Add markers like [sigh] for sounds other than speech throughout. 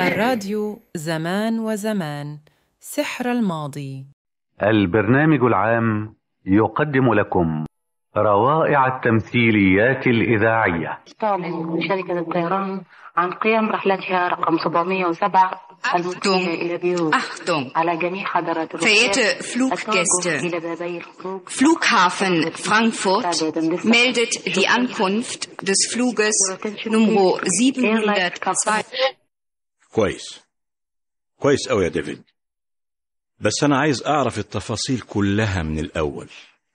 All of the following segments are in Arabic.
الراديو زمان وزمان سحر الماضي البرنامج العام يقدم لكم روائع التمثيليات الإذاعية شركة الطيران عن قيام رحلتها رقم 707 Achtung, Achtung, verehrte Fluggäste, Flughafen Frankfurt meldet die Ankunft des Fluges Nummer 702. كويس كويس أوي يا ديفيد بس أنا عايز أعرف التفاصيل كلها من الأول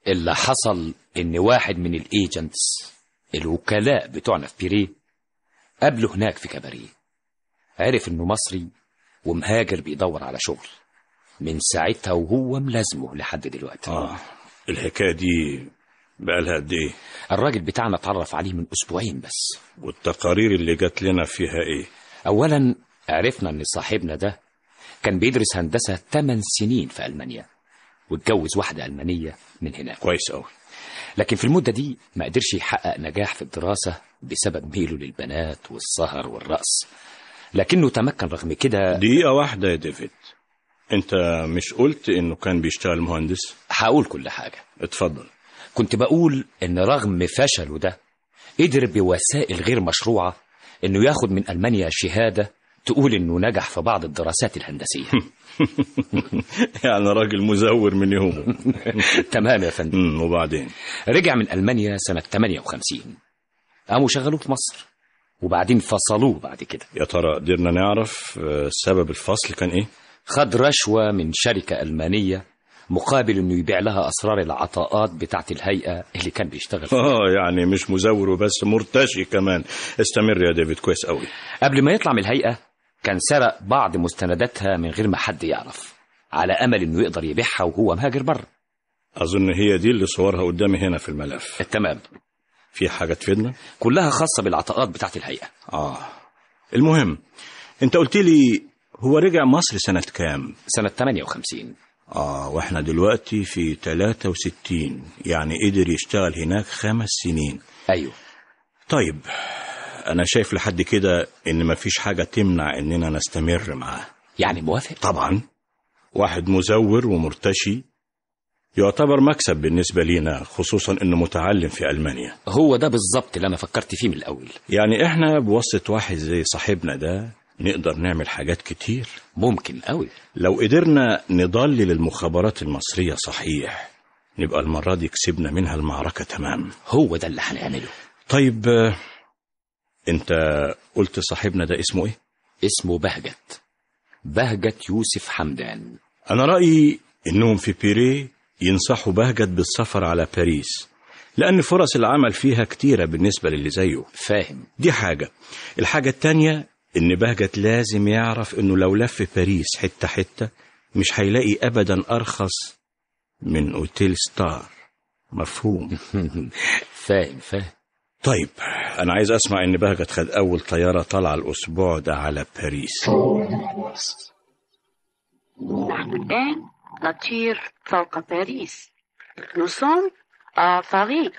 اللي حصل إن واحد من الإيجنتس الوكلاء بتوعنا في بيريه قابله هناك في كباريه عرف انه مصري ومهاجر بيدور على شغل من ساعتها وهو ملازمه لحد دلوقتي اه الحكايه دي لها قد ايه الراجل بتاعنا اتعرف عليه من اسبوعين بس والتقارير اللي جات لنا فيها ايه اولا عرفنا ان صاحبنا ده كان بيدرس هندسه 8 سنين في المانيا واتجوز واحده المانيه من هناك كويس قوي لكن في المدة دي ما قدرش يحقق نجاح في الدراسة بسبب ميله للبنات والسهر والرقص لكنه تمكن رغم كده دقيقة واحدة يا ديفيد انت مش قلت انه كان بيشتغل مهندس هقول كل حاجة اتفضل كنت بقول ان رغم فشله ده قدر بوسائل غير مشروعة انه ياخد من المانيا شهادة تقول إنه نجح في بعض الدراسات الهندسية [laughs] يعني راجل مزور من يومه [laughs] تمام يا فندم وبعدين رجع من ألمانيا سنة 58 قاموا شغلوه في مصر وبعدين فصلوه بعد كده يا ترى قدرنا نعرف آه، سبب الفصل كان إيه؟ خد رشوة من شركة ألمانية مقابل انه يبيع لها اسرار العطاءات بتاعه الهيئه اللي كان بيشتغل فيها اه يعني مش مزور وبس مرتشي كمان استمر يا ديفيد كويس قوي قبل ما يطلع من الهيئه كان سرق بعض مستنداتها من غير ما حد يعرف على أمل إنه يقدر يبيعها وهو مهاجر بره أظن هي دي اللي صورها قدامي هنا في الملف تمام في حاجة تفيدنا؟ كلها خاصة بالعطاءات بتاعت الهيئة آه المهم أنت قلت لي هو رجع مصر سنة كام؟ سنة 58 آه وإحنا دلوقتي في 63 يعني قدر يشتغل هناك خمس سنين أيوه طيب انا شايف لحد كده ان مفيش حاجه تمنع اننا نستمر معاه يعني موافق طبعا واحد مزور ومرتشي يعتبر مكسب بالنسبه لينا خصوصا انه متعلم في المانيا هو ده بالظبط اللي انا فكرت فيه من الاول يعني احنا بواسطه واحد زي صاحبنا ده نقدر نعمل حاجات كتير ممكن قوي لو قدرنا نضلل المخابرات المصريه صحيح نبقى المره دي كسبنا منها المعركه تمام هو ده اللي هنعمله طيب آه، انت قلت صاحبنا ده اسمه ايه؟ اسمه بهجت بهجت يوسف حمدان انا رأيي انهم في بيري ينصحوا بهجت بالسفر على باريس لأن فرص العمل فيها كتيرة بالنسبة للي زيه فاهم دي حاجة الحاجة التانية إن بهجت لازم يعرف إنه لو لف باريس حتة حتة مش هيلاقي أبدا أرخص من أوتيل ستار مفهوم [laughs] فاهم فاهم طيب أنا عايز أسمع إن بهجت خد أول طيارة طالعة الأسبوع ده على باريس نحن نعم، الآن نطير فوق باريس نصوم باريس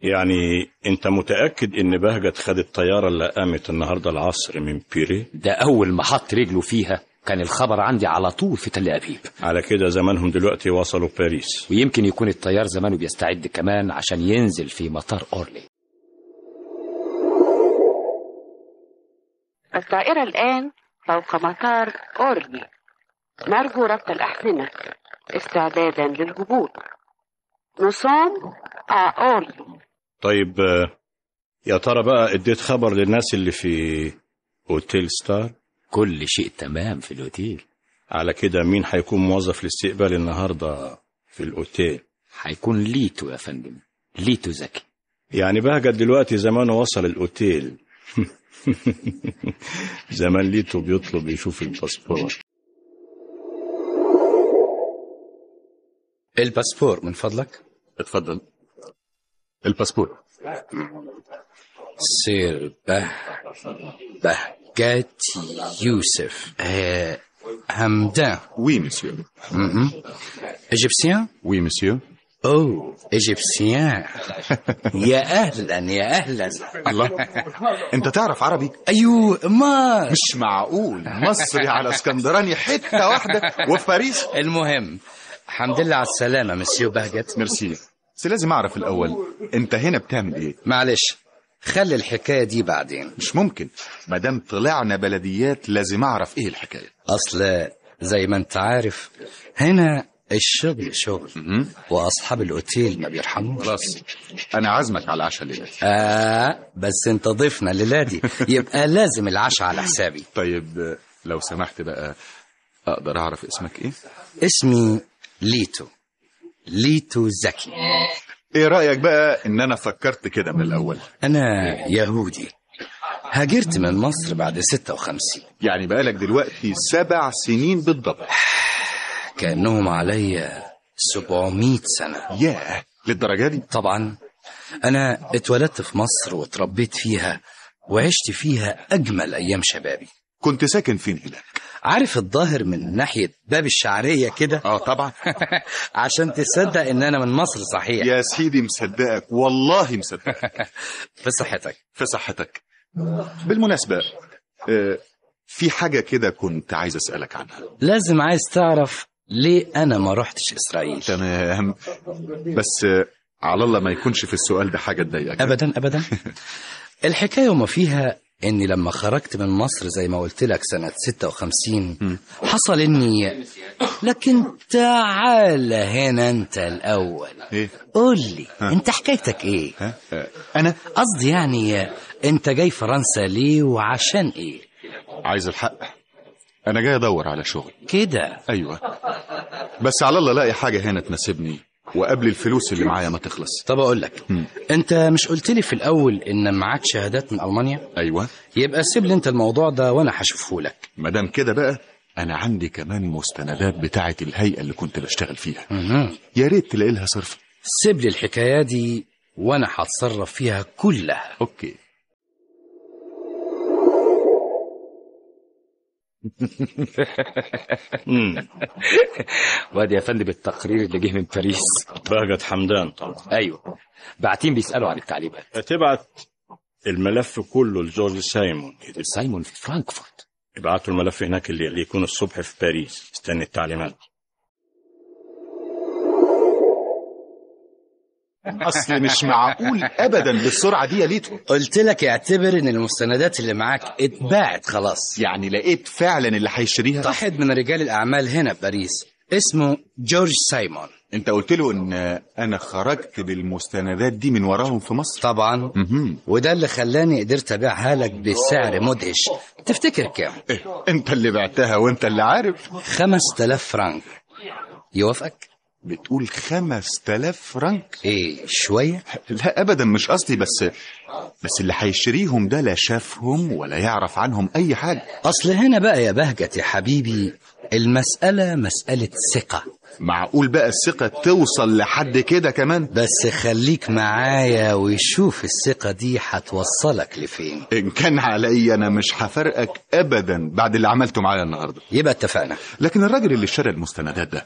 يعني انت متاكد ان بهجت خد الطياره اللي قامت النهارده العصر من بيري ده اول ما حط رجله فيها كان الخبر عندي على طول في تل أبيب على كده زمانهم دلوقتي وصلوا باريس ويمكن يكون الطيار زمانه بيستعد كمان عشان ينزل في مطار أورلي الطائرة الآن فوق مطار أورلي نرجو ربط الأحزمة استعدادا للهبوط نصوم آه، أورلي طيب آه، يا ترى بقى اديت خبر للناس اللي في اوتيل ستار كل شيء تمام في الأوتيل على كده مين هيكون موظف الاستقبال النهاردة في الأوتيل؟ هيكون ليتو يا فندم ليتو زكي يعني بهجت دلوقتي زمانه وصل الأوتيل [laughs] زمان ليتو بيطلب يشوف الباسبور الباسبور من فضلك اتفضل الباسبور سير به به Get يوسف همدان وي مسيو monsieur. Mm -hmm. Égyptien? أوه إيجيبسيان [laughs] يا أهلا يا أهلا الله أنت تعرف عربي؟ أيوه ما مش معقول مصري على اسكندراني حتة واحدة وفي باريس المهم الحمد لله على السلامة مسيو بهجت ميرسي بس لازم أعرف الأول أنت هنا بتعمل إيه؟ معلش خلي الحكاية دي بعدين مش ممكن مادام طلعنا بلديات لازم أعرف إيه الحكاية أصل زي ما أنت عارف هنا الشغل شغل م-م. واصحاب الاوتيل ما بيرحموش خلاص انا عازمك على العشاء الليله اه بس انت ضيفنا الليله دي [laughs] يبقى لازم العشاء على حسابي طيب لو سمحت بقى اقدر اعرف اسمك ايه اسمي ليتو ليتو زكي ايه رايك بقى ان انا فكرت كده من الاول انا يهودي هاجرت من مصر بعد 56 يعني بقالك دلوقتي سبع سنين بالضبط كانهم عليا 700 سنه ياه للدرجه دي طبعا انا اتولدت في مصر واتربيت فيها وعشت فيها اجمل ايام شبابي كنت ساكن فين هناك عارف الظاهر من ناحية باب الشعرية كده اه طبعا [laughs] عشان تصدق ان انا من مصر صحيح يا سيدي مصدقك والله مصدقك [laughs] في صحتك في صحتك بالمناسبة آه، في حاجة كده كنت عايز اسألك عنها لازم عايز تعرف ليه انا ما رحتش اسرائيل تمام بس آه، على الله ما يكونش في السؤال ده حاجة تضايقك ابدا ابدا [laughs] الحكاية وما فيها اني لما خرجت من مصر زي ما قلت لك سنه 56 حصل اني لكن تعال هنا انت الاول إيه؟ قول لي انت حكايتك ايه ها. انا قصدي يعني انت جاي فرنسا ليه وعشان ايه عايز الحق انا جاي ادور على شغل كده ايوه بس على الله الاقي حاجه هنا تناسبني وقبل الفلوس اللي معايا ما تخلص طب اقول لك انت مش قلت لي في الاول ان معاك شهادات من المانيا ايوه يبقى سيب لي انت الموضوع ده وانا هشوفه لك ما دام كده بقى انا عندي كمان مستندات بتاعه الهيئه اللي كنت بشتغل فيها يا ريت تلاقي لها صرف سيب لي الحكايه دي وانا هتصرف فيها كلها اوكي وادي يا فندم التقرير اللي جه من باريس بهجت حمدان طبعا ايوه باعتين بيسالوا عن التعليمات تبعت الملف كله لجورج سايمون سايمون في فرانكفورت ابعتوا الملف هناك اللي يكون الصبح في باريس استني التعليمات اصل مش معقول ابدا بالسرعه دي يا ليتو قلت لك اعتبر ان المستندات اللي معاك اتباعت خلاص يعني لقيت فعلا اللي هيشتريها واحد من رجال الاعمال هنا في باريس اسمه جورج سايمون انت قلت له ان انا خرجت بالمستندات دي من وراهم في مصر طبعا مهم. وده اللي خلاني قدرت ابيعها لك بسعر مدهش تفتكر كام إيه؟ انت اللي بعتها وانت اللي عارف 5000 فرنك يوافقك بتقول خمس تلاف فرنك ايه شوية؟ لا ابدا مش قصدي بس بس اللي هيشتريهم ده لا شافهم ولا يعرف عنهم اي حاجة اصل هنا بقى يا بهجت يا حبيبي المسألة مسألة ثقة معقول بقى الثقة توصل لحد كده كمان بس خليك معايا وشوف الثقة دي هتوصلك لفين إن كان عليا أنا مش هفرقك أبدا بعد اللي عملته معايا النهاردة يبقى اتفقنا لكن الراجل اللي اشترى المستندات ده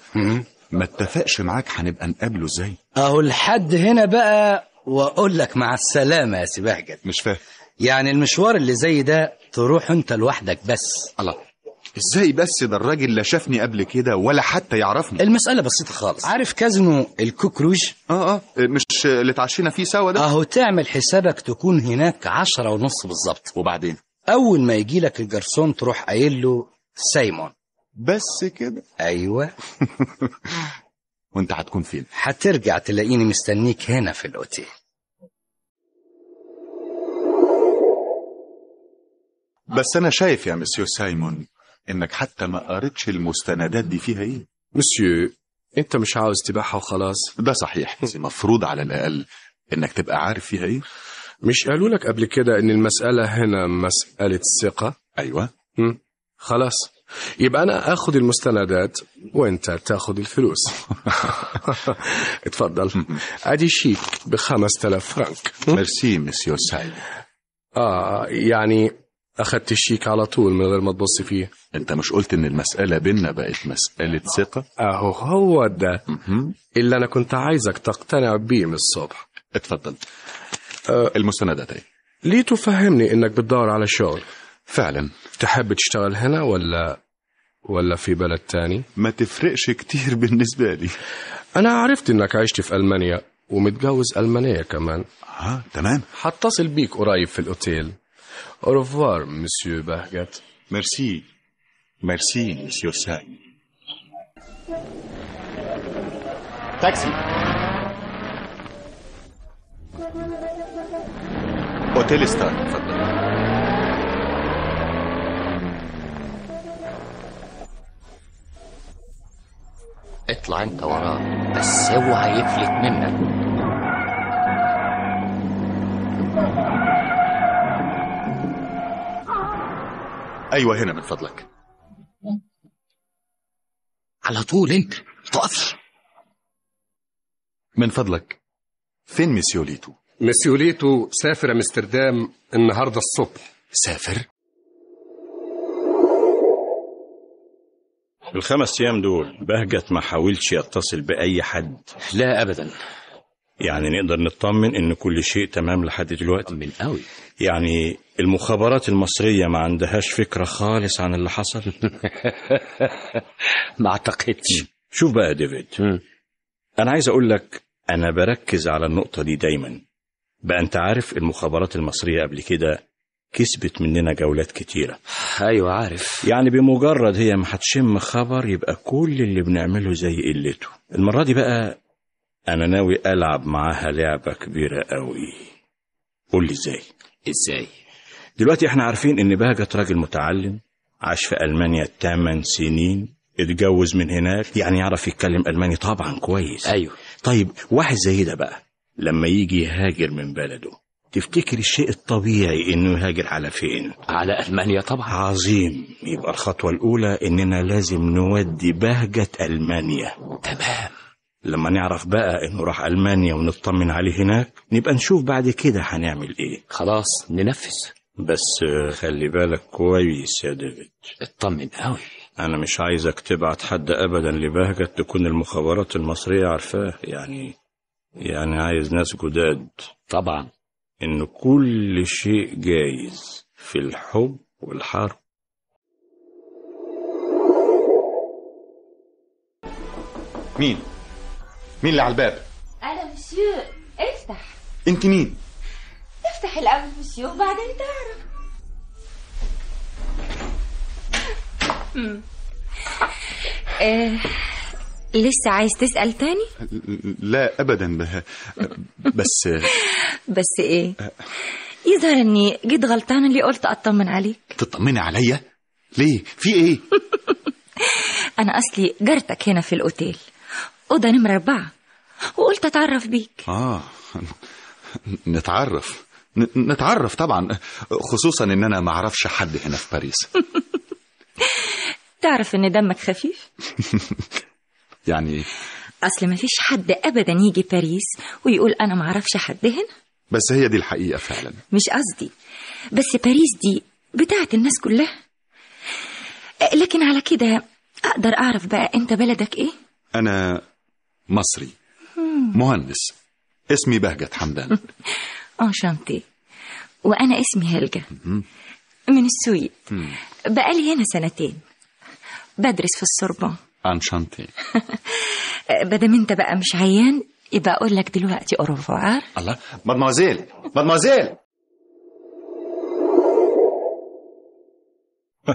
ما اتفقش معاك هنبقى نقابله ازاي اهو الحد هنا بقى واقول لك مع السلامه يا سباحجد مش فاهم يعني المشوار اللي زي ده تروح انت لوحدك بس الله ازاي بس ده الراجل لا شافني قبل كده ولا حتى يعرفني المسألة بسيطة خالص عارف كازنو الكوكروج اه اه مش اللي اتعشينا فيه سوا ده اهو تعمل حسابك تكون هناك عشرة ونص بالظبط وبعدين اول ما يجي لك الجرسون تروح قايل له سايمون بس كده ايوه [laughs] وانت هتكون فين هترجع تلاقيني مستنيك هنا في الاوتيل بس انا شايف يا مسيو سايمون انك حتى ما قريتش المستندات دي فيها ايه مسيو انت مش عاوز تبيعها وخلاص ده صحيح بس المفروض على الاقل انك تبقى عارف فيها ايه مش قالوا لك قبل كده ان المساله هنا مساله ثقه ايوه خلاص يبقى انا اخذ المستندات وانت تاخذ الفلوس [laughs] اتفضل ادي شيك ب 5000 فرنك ميرسي مسيو سعيد اه يعني اخذت الشيك على طول من غير ما تبص فيه انت مش قلت ان المساله بينا بقت مساله ثقه اهو هو ده اللي انا كنت عايزك تقتنع بيه من الصبح اتفضل آه المستندات ايه ليه تفهمني انك بتدور على شغل فعلا تحب تشتغل هنا ولا ولا في بلد تاني؟ ما تفرقش كتير [laughs] بالنسبة لي أنا عرفت إنك عشت في ألمانيا ومتجوز ألمانية كمان آه تمام حتصل بيك قريب في الأوتيل أوروفوار مسيو بهجت ميرسي ميرسي مسيو ساي تاكسي أوتيل ستار اتفضل اطلع انت وراه بس هو هيفلت منك ايوه هنا من فضلك على طول انت تقفش من فضلك فين مسيوليتو مسيوليتو سافر امستردام النهارده الصبح سافر الخمس أيام دول بهجت ما حاولش يتصل بأي حد لا أبدا يعني نقدر نطمن إن كل شيء تمام لحد دلوقتي من قوي يعني المخابرات المصرية ما عندهاش فكرة خالص عن اللي حصل [laughs] ما أعتقدش شوف بقى ديفيد أنا عايز أقول لك أنا بركز على النقطة دي دايما بقى أنت عارف المخابرات المصرية قبل كده كسبت مننا جولات كتيرة أيوة عارف يعني بمجرد هي ما هتشم خبر يبقى كل اللي بنعمله زي قلته المرة دي بقى أنا ناوي ألعب معاها لعبة كبيرة قوي قول لي إزاي إزاي دلوقتي احنا عارفين إن بهجت راجل متعلم عاش في ألمانيا 8 سنين اتجوز من هناك يعني يعرف يتكلم ألماني طبعا كويس أيوة طيب واحد زي ده بقى لما يجي يهاجر من بلده تفتكر الشيء الطبيعي انه يهاجر على فين على المانيا طبعا عظيم يبقى الخطوه الاولى اننا لازم نودي بهجه المانيا تمام لما نعرف بقى انه راح المانيا ونطمن عليه هناك نبقى نشوف بعد كده هنعمل ايه خلاص ننفذ بس خلي بالك كويس يا ديفيد اطمن قوي انا مش عايزك تبعت حد ابدا لبهجة تكون المخابرات المصرية عارفاه يعني يعني عايز ناس جداد طبعا إن كل شيء جايز في الحب والحرب مين؟ مين اللي على الباب؟ أنا مسيو افتح أنت مين؟ افتح الأول مسيو وبعدين تعرف إيه لسه عايز تسأل تاني؟ لا أبدا بها بس [laughs] بس إيه؟ يظهر إني جيت غلطانة اللي قلت أطمن عليك تطمني عليا؟ ليه؟ في إيه؟ [laughs] أنا أصلي جارتك هنا في الأوتيل أوضة نمرة أربعة وقلت أتعرف بيك آه نتعرف نتعرف طبعا خصوصا إن أنا معرفش حد هنا في باريس [laughs] تعرف إن دمك خفيف؟ يعني ايه؟ اصل ما فيش حد ابدا يجي باريس ويقول انا ما اعرفش حد هنا بس هي دي الحقيقه فعلا مش قصدي بس باريس دي بتاعت الناس كلها لكن على كده اقدر اعرف بقى انت بلدك ايه انا مصري مهندس اسمي بهجت حمدان [laughs] انشانتي وانا اسمي هلجا من السويد بقالي هنا سنتين بدرس في السوربون عن شنطتي [laughs] بدم انت بقى مش عيان يبقى اقول لك دلوقتي اوروفوار الله مادموزيل مادموزيل [laughs]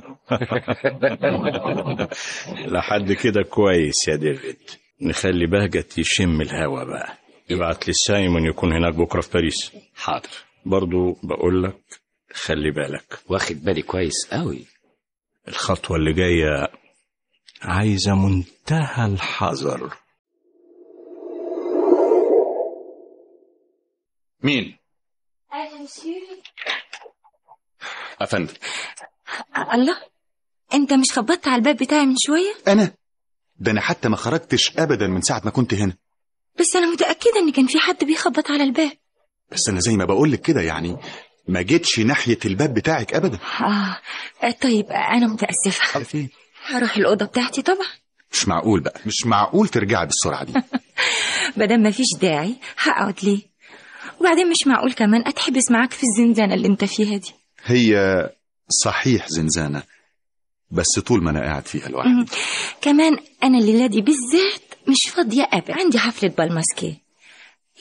لحد كده كويس يا ديفيد نخلي بهجت يشم الهوا بقى ابعت لي سايمون يكون هناك بكره في باريس حاضر برضو بقول لك خلي بالك واخد بالي كويس قوي الخطوه اللي جايه عايزة منتهى الحذر مين؟ أهلا أفندم الله أنت مش خبطت على الباب بتاعي من شوية؟ أنا؟ ده أنا حتى ما خرجتش أبدا من ساعة ما كنت هنا بس أنا متأكدة إن كان في حد بيخبط على الباب بس أنا زي ما بقولك كده يعني ما جيتش ناحية الباب بتاعك أبدا آه طيب أنا متأسفة هروح الأوضة بتاعتي طبعا مش معقول بقى مش معقول ترجعي بالسرعة دي [laughs] مادام فيش داعي هقعد ليه وبعدين مش معقول كمان أتحبس معاك في الزنزانة اللي أنت فيها دي هي صحيح زنزانة بس طول ما أنا قاعد فيها الواحد كمان أنا الليلة دي بالذات مش فاضية أبدا عندي حفلة بالماسكيه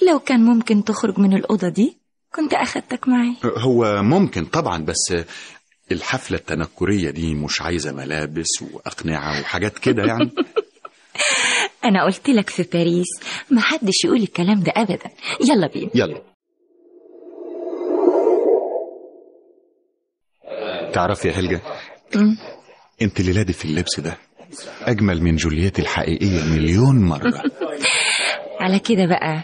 لو كان ممكن تخرج من الأوضة دي كنت أخدتك معي هو ممكن طبعا بس الحفلة التنكرية دي مش عايزة ملابس وأقنعة وحاجات كده يعني [laughs] أنا قلت لك في باريس محدش يقول الكلام ده أبدا يلا بينا يلا تعرفي يا هلجا انت اللي لادي في اللبس ده أجمل من جولييت الحقيقية مليون مرة [laughs] على كده بقى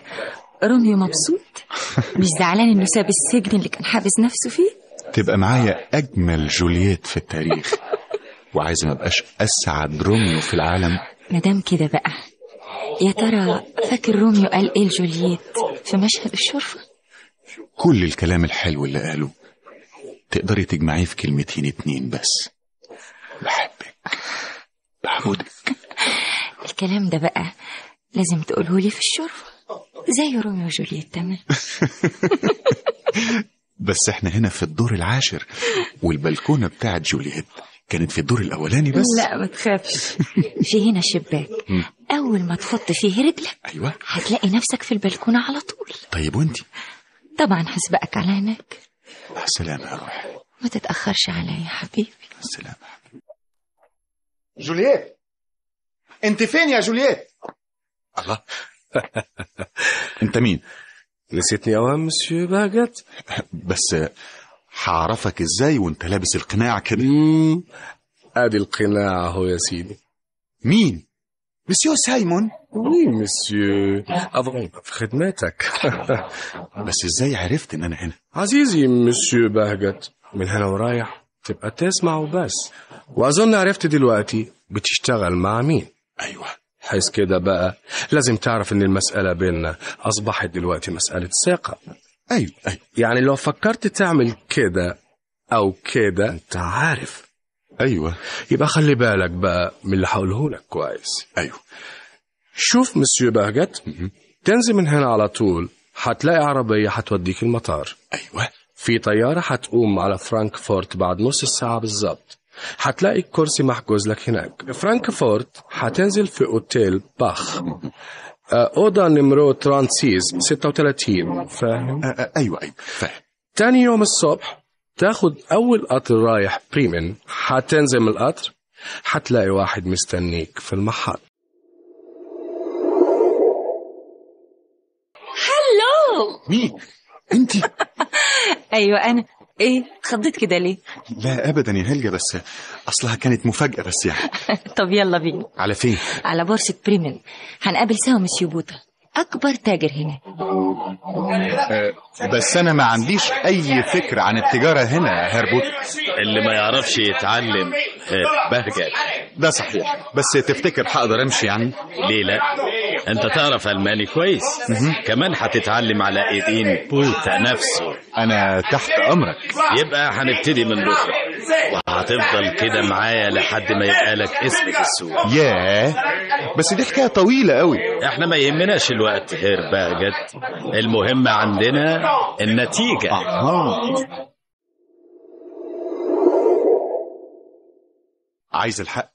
روميو مبسوط [laughs] مش زعلان انه ساب السجن اللي كان حابس نفسه فيه تبقى معايا أجمل جولييت في التاريخ وعايز ما بقاش أسعد روميو في العالم مدام كده بقى يا ترى فاكر روميو قال إيه لجولييت في مشهد الشرفة؟ كل الكلام الحلو اللي قاله تقدري تجمعيه في كلمتين اتنين بس بحبك بعبدك [laughs] الكلام ده بقى لازم تقوله لي في الشرفة زي روميو وجولييت تمام [laughs] بس احنا هنا في الدور العاشر والبلكونه بتاعت جولييت كانت في الدور الاولاني بس لا ما تخافش في هنا شباك اول ما تحط فيه رجلك ايوه هتلاقي نفسك في البلكونه على طول طيب وانت طبعا هسبقك على هناك سلام يا روحي ما تتاخرش عليا يا حبيبي سلام جولييت انت فين يا جولييت الله [laughs] انت مين نسيتني أوي مسيو باجت بس هعرفك ازاي وانت لابس القناع كده ادي القناع اهو يا سيدي مين مسيو سايمون وي مسيو اظن في خدمتك [laughs] بس ازاي عرفت ان انا هنا عزيزي مسيو بهجت من هنا ورايح تبقى تسمع وبس واظن عرفت دلوقتي بتشتغل مع مين ايوه حيث كده بقى لازم تعرف ان المسألة بيننا اصبحت دلوقتي مسألة ثقة ايوه ايوه يعني لو فكرت تعمل كده او كده انت عارف ايوه يبقى خلي بالك بقى من اللي هقوله لك كويس ايوه شوف مسيو بهجت تنزل من هنا على طول هتلاقي عربية هتوديك المطار أيوة في طيارة هتقوم على فرانكفورت بعد نص ساعة بالظبط حتلاقي الكرسي محجوز لك هناك فرانكفورت حتنزل في اوتيل باخ آه، اوضه نمرو ترانسيز 36 فاهم آه، آه، ايوه ايوه فاهم تاني يوم الصبح تاخد اول قطر رايح بريمن حتنزل من القطر حتلاقي واحد مستنيك في المحط هلو مين انت [laughs] ايوه انا ايه خضيت كده ليه لا ابدا يا هلجا بس اصلها كانت مفاجاه بس يعني [laughs] طب يلا بينا على فين على بورصه بريمن هنقابل سوا مسيو بوتا اكبر تاجر هنا أه، بس انا ما عنديش اي فكره عن التجاره هنا يا هربوت اللي ما يعرفش يتعلم أه، بهجه ده صحيح بس تفتكر هقدر امشي يعني ليه لا انت تعرف الماني كويس كمان هتتعلم على ايدين بوتا نفسه انا تحت امرك يبقى هنبتدي من بكره وهتفضل كده معايا لحد ما يبقى لك في السوق ياه بس دي حكايه طويله قوي احنا ما يهمناش الوقت غير باجت المهم عندنا النتيجه أه. عايز الحق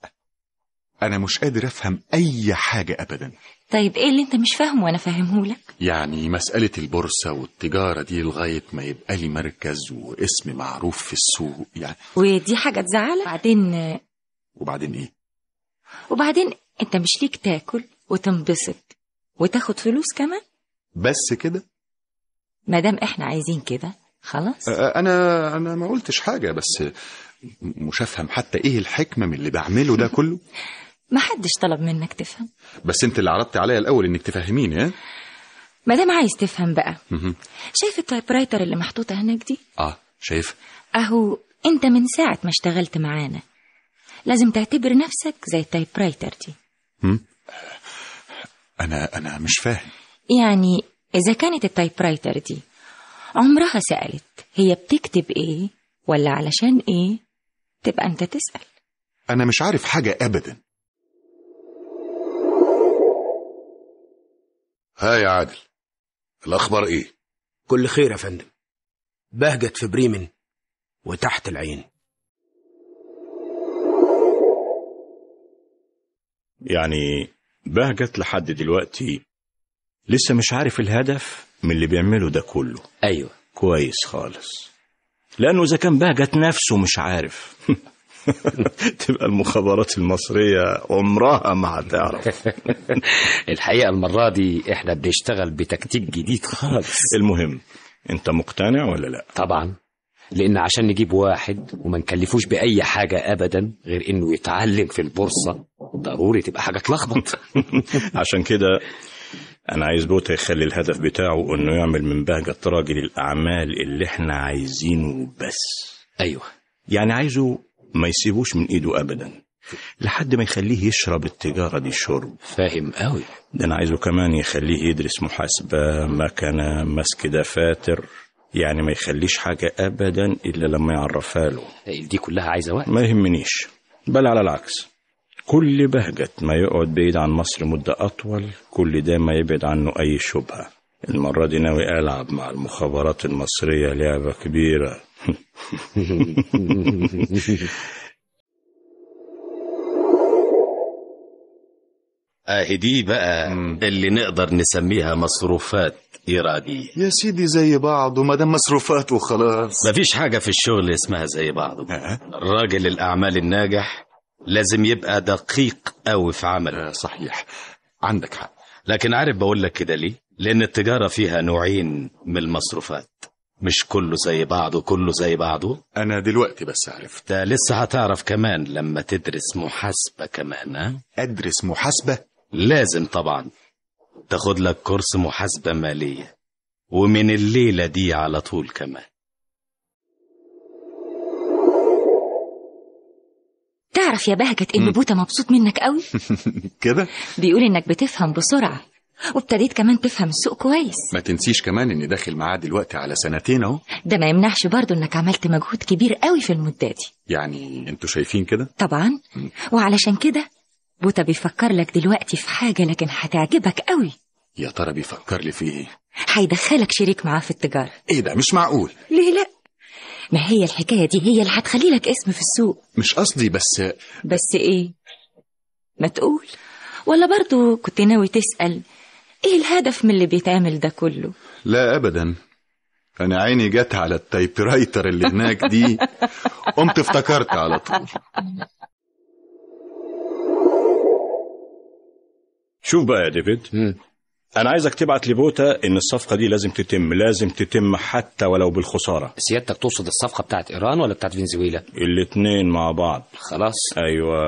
انا مش قادر افهم اي حاجه ابدا طيب ايه اللي انت مش فاهمه وانا فاهمه لك يعني مسألة البورصة والتجارة دي لغاية ما يبقى لي مركز واسم معروف في السوق يعني ودي حاجة تزعلك بعدين وبعدين ايه وبعدين انت مش ليك تاكل وتنبسط وتاخد فلوس كمان بس كده ما دام احنا عايزين كده خلاص انا انا ما قلتش حاجة بس مش هفهم حتى ايه الحكمة من اللي بعمله ده كله [laughs] ما حدش طلب منك تفهم بس انت اللي عرضت عليا الاول انك تفهميني ها ما دام عايز تفهم بقى شايف التايب رايتر اللي محطوطه هناك دي اه شايف اهو انت من ساعه ما اشتغلت معانا لازم تعتبر نفسك زي التايب رايتر دي انا انا مش فاهم يعني اذا كانت التايب رايتر دي عمرها سالت هي بتكتب ايه ولا علشان ايه تبقى انت تسال انا مش عارف حاجه ابدا ها يا عادل الأخبار إيه؟ كل خير يا فندم بهجت في بريمن وتحت العين يعني بهجت لحد دلوقتي لسه مش عارف الهدف من اللي بيعمله ده كله أيوه كويس خالص لأنه إذا كان بهجت نفسه مش عارف [laughs] [laughs] تبقى المخابرات المصرية عمرها ما هتعرف [laughs] الحقيقة المرة دي احنا بنشتغل بتكتيك جديد خالص المهم انت مقتنع ولا لا طبعا لان عشان نجيب واحد وما نكلفوش باي حاجه ابدا غير انه يتعلم في البورصه ضروري تبقى حاجه تلخبط [laughs] عشان كده انا عايز بوتا يخلي الهدف بتاعه انه يعمل من بهجه راجل الاعمال اللي احنا عايزينه بس ايوه يعني عايزه ما يسيبوش من ايده ابدا لحد ما يخليه يشرب التجارة دي شرب فاهم قوي ده أنا عايزه كمان يخليه يدرس محاسبة مكنة ماسك دفاتر يعني ما يخليش حاجة أبدا إلا لما يعرفها له دي كلها عايزة وقت ما يهمنيش بل على العكس كل بهجة ما يقعد بعيد عن مصر مدة أطول كل ده ما يبعد عنه أي شبهة المرة دي ناوي ألعب مع المخابرات المصرية لعبة كبيرة [laughs] اهي دي بقى اللي نقدر نسميها مصروفات إرادية يا سيدي زي بعض وما دام مصروفات وخلاص مفيش حاجة في الشغل اسمها زي بعض آه. الراجل راجل الأعمال الناجح لازم يبقى دقيق قوي في عمله آه، صحيح عندك حق لكن عارف بقول لك كده ليه لأن التجارة فيها نوعين من المصروفات مش كله زي بعضه كله زي بعضه أنا دلوقتي بس عرفت ده لسه هتعرف كمان لما تدرس محاسبة كمان ها؟ أدرس محاسبة؟ لازم طبعا تاخد لك كورس محاسبة مالية ومن الليلة دي على طول كمان تعرف يا بهجت إن بوتا مبسوط منك قوي [laughs] كده؟ بيقول إنك بتفهم بسرعة وابتديت كمان تفهم السوق كويس ما تنسيش كمان اني داخل معاه دلوقتي على سنتين اهو ده ما يمنعش برضه انك عملت مجهود كبير قوي في المده دي يعني انتوا شايفين كده طبعا م. وعلشان كده بوتا بيفكر لك دلوقتي في حاجه لكن هتعجبك قوي يا ترى بيفكر لي في ايه هيدخلك شريك معاه في التجاره ايه ده مش معقول ليه لا ما هي الحكايه دي هي اللي هتخلي لك اسم في السوق مش قصدي بس بس ايه ما تقول ولا برضو كنت ناوي تسأل ايه الهدف من اللي بيتعمل ده كله لا ابدا انا عيني جت على التايبرايتر اللي هناك دي قمت افتكرت على طول شوف بقى يا ديفيد انا عايزك تبعت لبوتا ان الصفقه دي لازم تتم لازم تتم حتى ولو بالخساره سيادتك تقصد الصفقه بتاعت ايران ولا بتاعت فنزويلا الاتنين مع بعض خلاص ايوه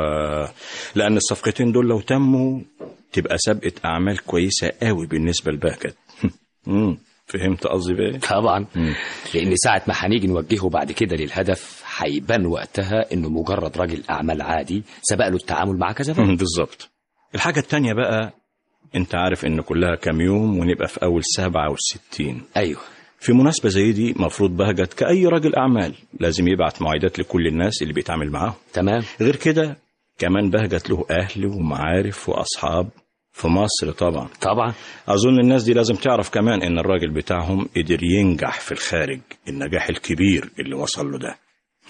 لان الصفقتين دول لو تموا تبقى سابقة أعمال كويسة قوي بالنسبة لباكت [laughs] فهمت قصدي بقى طبعا مم. لأن ساعة ما هنيجي نوجهه بعد كده للهدف هيبان وقتها إنه مجرد راجل أعمال عادي سبق له التعامل مع كذا بالظبط الحاجة التانية بقى أنت عارف إن كلها كام يوم ونبقى في أول سبعة وستين أيوه في مناسبة زي دي مفروض بهجت كأي راجل أعمال لازم يبعت معايدات لكل الناس اللي بيتعامل معاهم تمام غير كده كمان بهجت له أهل ومعارف وأصحاب في مصر طبعا طبعا اظن الناس دي لازم تعرف كمان ان الراجل بتاعهم قدر ينجح في الخارج النجاح الكبير اللي وصل له ده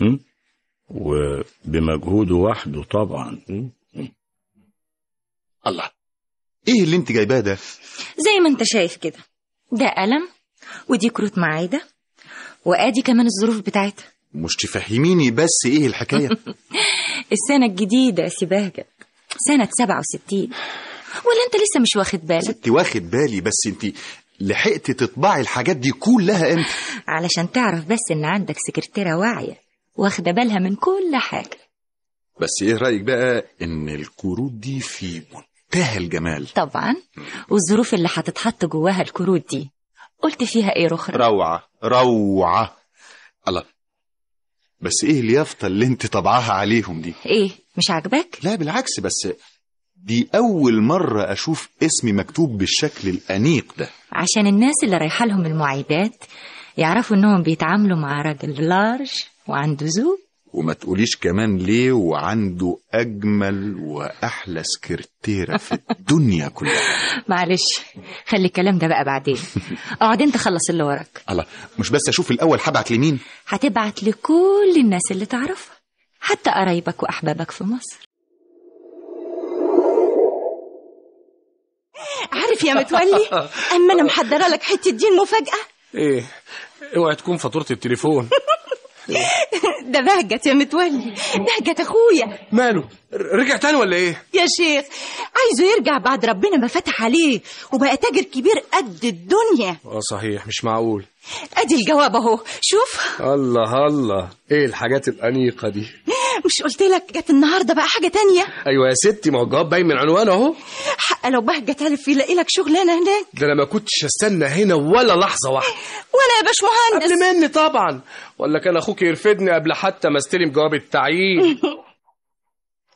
هم؟ وبمجهوده وحده طبعا الله ايه اللي انت جايباه ده زي ما انت شايف كده ده قلم ودي كروت معايده وادي كمان الظروف بتاعتها مش تفهميني بس ايه الحكايه [laughs] السنه الجديده سباهجه سنه 67 ولا انت لسه مش واخد بالك ستي واخد بالي بس انت لحقت تطبعي الحاجات دي كلها امتى علشان تعرف بس ان عندك سكرتيره واعيه واخده بالها من كل حاجه بس ايه رايك بقى ان الكروت دي في منتهى الجمال طبعا والظروف اللي هتتحط جواها الكروت دي قلت فيها ايه رخرة روعه روعه الله بس ايه اليافطه اللي انت طبعاها عليهم دي ايه مش عاجباك لا بالعكس بس دي أول مرة أشوف اسمي مكتوب بالشكل الأنيق ده عشان الناس اللي رايحة لهم المعيدات يعرفوا إنهم بيتعاملوا مع راجل لارج وعنده ذوق وما تقوليش كمان ليه وعنده أجمل وأحلى سكرتيرة في الدنيا كلها [laughs] معلش خلي الكلام ده بقى بعدين اقعد انت خلص اللي وراك الله مش بس أشوف الأول هبعت لمين هتبعت لكل الناس اللي تعرفها حتى قرايبك وأحبابك في مصر عارف يا متولي اما انا محضره لك حته دين مفاجاه ايه اوعي تكون فاتوره التليفون [laughs] ده بهجت يا متولي بهجت اخويا ماله رجع تاني ولا ايه يا شيخ عايزه يرجع بعد ربنا ما فتح عليه وبقى تاجر كبير قد الدنيا اه صحيح مش معقول ادي الجواب اهو شوف الله الله ايه الحاجات الانيقه دي مش قلت لك جت النهارده بقى حاجه تانية ايوه يا ستي ما هو الجواب باين من عنوانه اهو حق لو بهجه في يلاقي لك شغلانه هناك ده انا ما كنتش استنى هنا ولا لحظه واحده ولا يا باشمهندس قبل مني طبعا ولا كان اخوك يرفدني قبل حتى ما استلم جواب التعيين [laughs]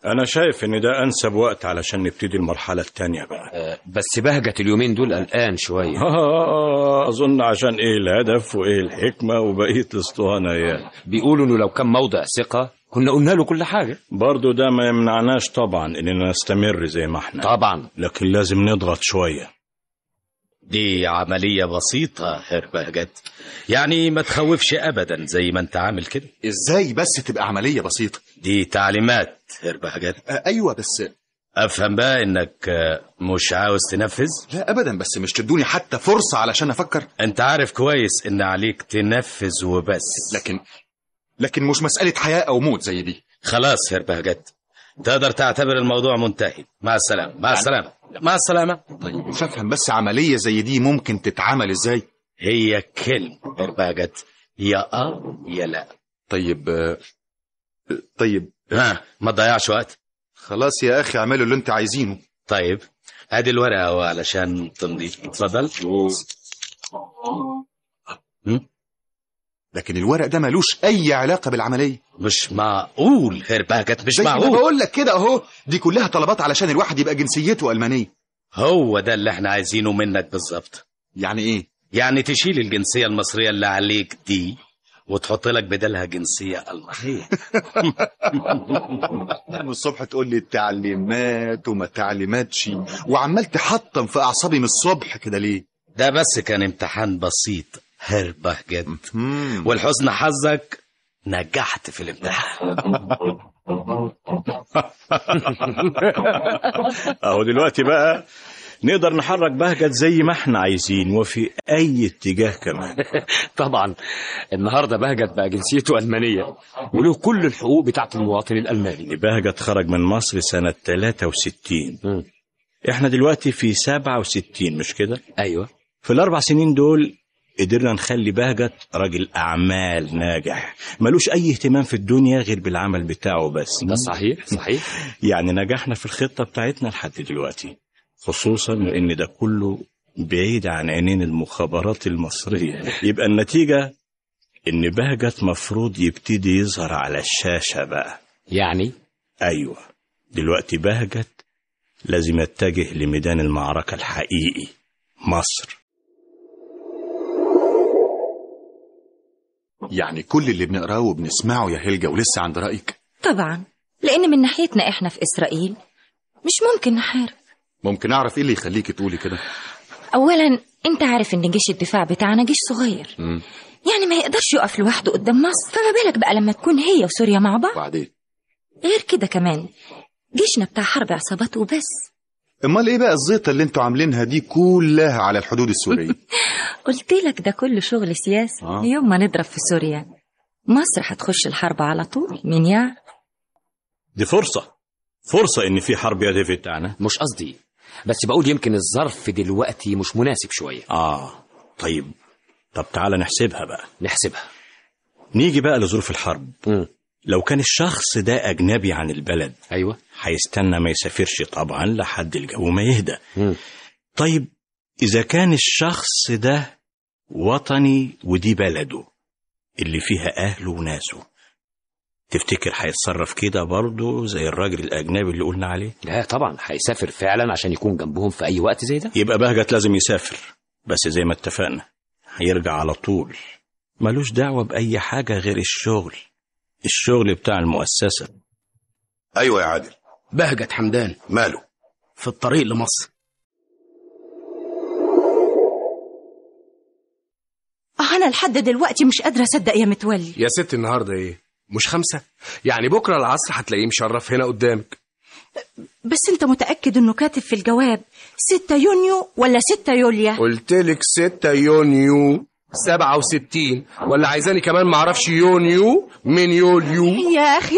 أنا شايف إن ده أنسب وقت علشان نبتدي المرحلة الثانيه بقى أه بس بهجت اليومين دول قلقان شوية آه [laughs] أظن عشان إيه الهدف وإيه الحكمة وبقية الاسطوانة يعني بيقولوا إنه لو كان موضع ثقة كنا قلنا له كل حاجة برضه ده ما يمنعناش طبعا إننا نستمر زي ما احنا طبعا لكن لازم نضغط شوية دي عملية بسيطة هربهجت يعني ما تخوفش أبدا زي ما أنت عامل كده إزاي بس تبقى عملية بسيطة دي تعليمات هربهجت أيوة بس أفهم بقى إنك آه، مش عاوز تنفذ لا أبدا بس مش تدوني حتى فرصة علشان أفكر أنت عارف كويس إن عليك تنفذ وبس لكن لكن مش مسألة حياة أو موت زي دي خلاص بهجت تقدر تعتبر الموضوع منتهي مع السلامة مع يعني السلامة مع السلامة طيب مش هفهم بس عملية زي دي ممكن تتعمل ازاي هي كلمة بهجت يا اه يا لا طيب آه، طيب ها ما تضيعش وقت خلاص يا اخي اعملوا اللي انت عايزينه طيب ادي الورقة علشان تمضي اتفضل لكن الورق ده ملوش اي علاقه بالعمليه مش معقول هرباجت مش معقول بقول لك كده اهو دي كلها طلبات علشان الواحد يبقى جنسيته المانيه هو ده اللي احنا عايزينه منك بالظبط يعني ايه يعني تشيل الجنسيه المصريه اللي عليك دي وتحط لك بدلها جنسية ألمانية [laughs] من الصبح تقول لي التعليمات وما تعليماتش وعمال تحطم في أعصابي من الصبح كده ليه ده بس كان امتحان بسيط هربة جد ولحسن حظك نجحت في الامتحان [laughs] اهو دلوقتي بقى نقدر نحرك بهجت زي ما احنا عايزين وفي اي اتجاه كمان [laughs] طبعا النهارده بهجت بقى جنسيته المانيه وله كل الحقوق بتاعه المواطن الالماني يعني بهجت خرج من مصر سنه 63 احنا دلوقتي في 67 مش كده ايوه في الاربع سنين دول قدرنا نخلي بهجت راجل اعمال ناجح ملوش اي اهتمام في الدنيا غير بالعمل بتاعه بس ده صحيح صحيح يعني نجحنا في الخطه بتاعتنا لحد دلوقتي خصوصا ان ده كله بعيد عن عينين المخابرات المصريه يبقى النتيجه ان بهجت مفروض يبتدي يظهر على الشاشه بقى يعني ايوه دلوقتي بهجت لازم يتجه لميدان المعركه الحقيقي مصر يعني كل اللي بنقراه وبنسمعه يا هيلجا ولسه عند رأيك طبعا لأن من ناحيتنا إحنا في إسرائيل مش ممكن نحارب ممكن أعرف إيه اللي يخليكي تقولي كده أولا أنت عارف إن جيش الدفاع بتاعنا جيش صغير م. يعني ما يقدرش يقف لوحده قدام مصر فما بالك بقى لما تكون هي وسوريا مع بعض وبعدين غير كده كمان جيشنا بتاع حرب عصابات وبس امال ايه بقى الزيطه اللي انتوا عاملينها دي كلها على الحدود السوريه [laughs] قلت لك ده كله شغل سياسي آه. يوم ما نضرب في سوريا مصر هتخش الحرب على طول مين يا دي فرصه فرصه ان في حرب يا ديفيد انا مش قصدي بس بقول يمكن الظرف دلوقتي مش مناسب شويه اه طيب طب تعالى نحسبها بقى نحسبها نيجي بقى لظروف الحرب م. لو كان الشخص ده اجنبي عن البلد ايوه هيستنى ما يسافرش طبعا لحد الجو ما يهدى طيب إذا كان الشخص ده وطني ودي بلده اللي فيها أهله وناسه تفتكر هيتصرف كده برضه زي الراجل الأجنبي اللي قلنا عليه؟ لا طبعا هيسافر فعلا عشان يكون جنبهم في أي وقت زي ده يبقى بهجت لازم يسافر بس زي ما اتفقنا هيرجع على طول ملوش دعوة بأي حاجة غير الشغل الشغل بتاع المؤسسة أيوة يا عادل بهجت حمدان ماله في الطريق لمصر أنا لحد دلوقتي مش قادرة أصدق يا متولي يا ست النهاردة إيه؟ مش خمسة؟ يعني بكرة العصر هتلاقيه مشرف هنا قدامك بس أنت متأكد إنه كاتب في الجواب 6 يونيو ولا 6 يوليا؟ قلتلك 6 يونيو 67 ولا عايزاني كمان ما اعرفش يونيو من يوليو يا اخي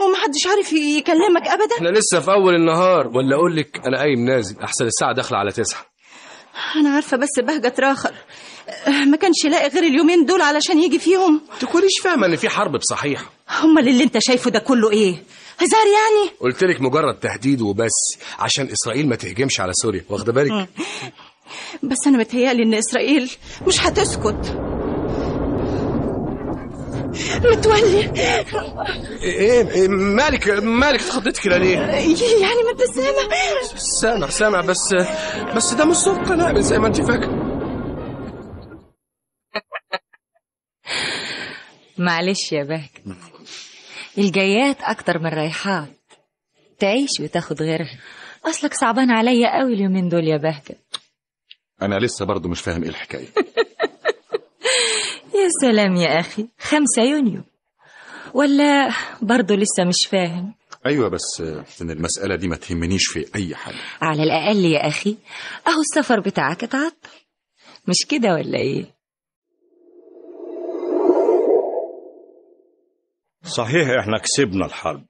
هو محدش عارف يكلمك ابدا احنا لسه في اول النهار ولا اقول لك انا قايم نازل احسن الساعه داخله على تسعة انا عارفه بس بهجه تراخر ما كانش لاقي غير اليومين دول علشان يجي فيهم تكونيش فاهمه ان في حرب بصحيحه امال اللي انت شايفه ده كله ايه هزار يعني قلت لك مجرد تهديد وبس عشان اسرائيل ما تهجمش على سوريا واخده بالك بس أنا متهيألي إن إسرائيل مش هتسكت متولي ايه, إيه، مالك مالك اتخضيت كده ليه؟ يعني ما انت سامع سامع سامع بس بس ده مش صوت قنابل زي ما انت فاكر معلش يا بهجة الجايات أكتر من رايحات تعيش وتاخد غيرها أصلك صعبان عليا قوي اليومين دول يا بهجة أنا لسه برضو مش فاهم إيه الحكاية [laughs] يا سلام يا أخي خمسة يونيو ولا برضو لسه مش فاهم أيوة بس إن المسألة دي ما تهمنيش في أي حاجة على الأقل يا أخي أهو السفر بتاعك اتعطل مش كده ولا إيه صحيح إحنا كسبنا الحرب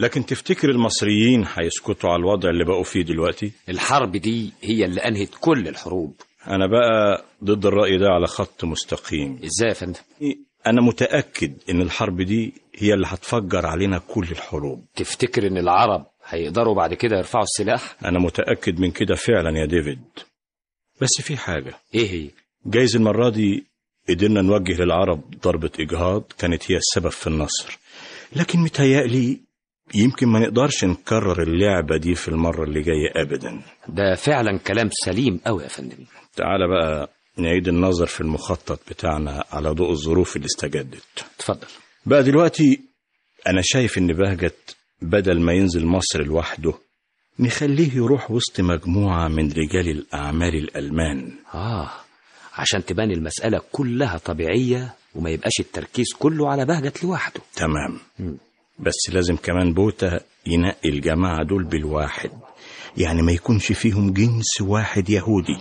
لكن تفتكر المصريين هيسكتوا على الوضع اللي بقوا فيه دلوقتي؟ الحرب دي هي اللي أنهت كل الحروب أنا بقى ضد الرأي ده على خط مستقيم إزاي يا فندم؟ أنا متأكد إن الحرب دي هي اللي هتفجر علينا كل الحروب تفتكر إن العرب هيقدروا بعد كده يرفعوا السلاح؟ أنا متأكد من كده فعلا يا ديفيد بس في حاجة إيه هي؟ جايز المرة دي قدرنا نوجه للعرب ضربة إجهاض كانت هي السبب في النصر لكن متهيألي يمكن ما نقدرش نكرر اللعبة دي في المرة اللي جاية أبدا ده فعلا كلام سليم أوي يا فندم تعال بقى نعيد النظر في المخطط بتاعنا على ضوء الظروف اللي استجدت اتفضل بقى دلوقتي أنا شايف إن بهجت بدل ما ينزل مصر لوحده نخليه يروح وسط مجموعة من رجال الأعمال الألمان آه عشان تبان المسألة كلها طبيعية وما يبقاش التركيز كله على بهجت لوحده تمام م. بس لازم كمان بوتا ينقي الجماعة دول بالواحد يعني ما يكونش فيهم جنس واحد يهودي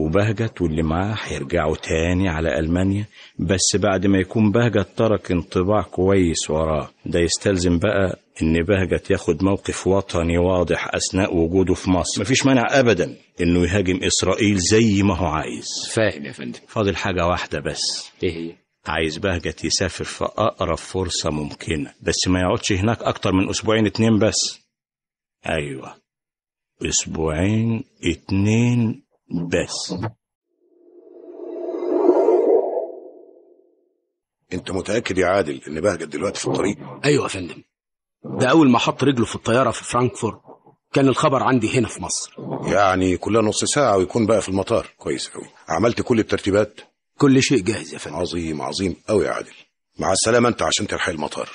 وبهجت واللي معاه هيرجعوا تاني على ألمانيا بس بعد ما يكون بهجت ترك انطباع كويس وراه ده يستلزم بقى إن بهجت ياخد موقف وطني واضح أثناء وجوده في مصر مفيش مانع أبدا إنه يهاجم إسرائيل زي ما هو عايز فاهم يا فندم فاضل حاجة واحدة بس إيه هي؟ عايز بهجت يسافر في أقرب فرصة ممكنة بس ما يقعدش هناك أكتر من أسبوعين اتنين بس أيوة أسبوعين اتنين بس انت متاكد يا عادل ان بهجت دلوقتي في الطريق ايوه يا فندم ده اول ما حط رجله في الطياره في فرانكفورت كان الخبر عندي هنا في مصر يعني كلها نص ساعه ويكون بقى في المطار كويس قوي عملت كل الترتيبات كل شيء جاهز يا فندم عظيم عظيم قوي يا عادل مع السلامة انت عشان تلحق المطار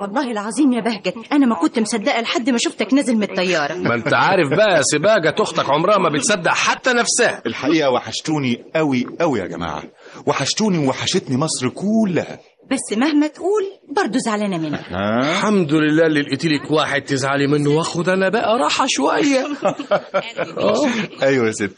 والله العظيم يا بهجت انا ما كنت مصدقه لحد ما شفتك نازل من الطياره ما انت عارف بقى يا سباجة اختك عمرها ما بتصدق حتى نفسها الحقيقة وحشتوني قوي قوي يا جماعة وحشتوني ووحشتني مصر كلها بس مهما تقول برضه زعلانه منك الحمد لله اللي لقيت لك واحد تزعلي منه واخد انا بقى راحه شويه [laughs] ايوه يا ست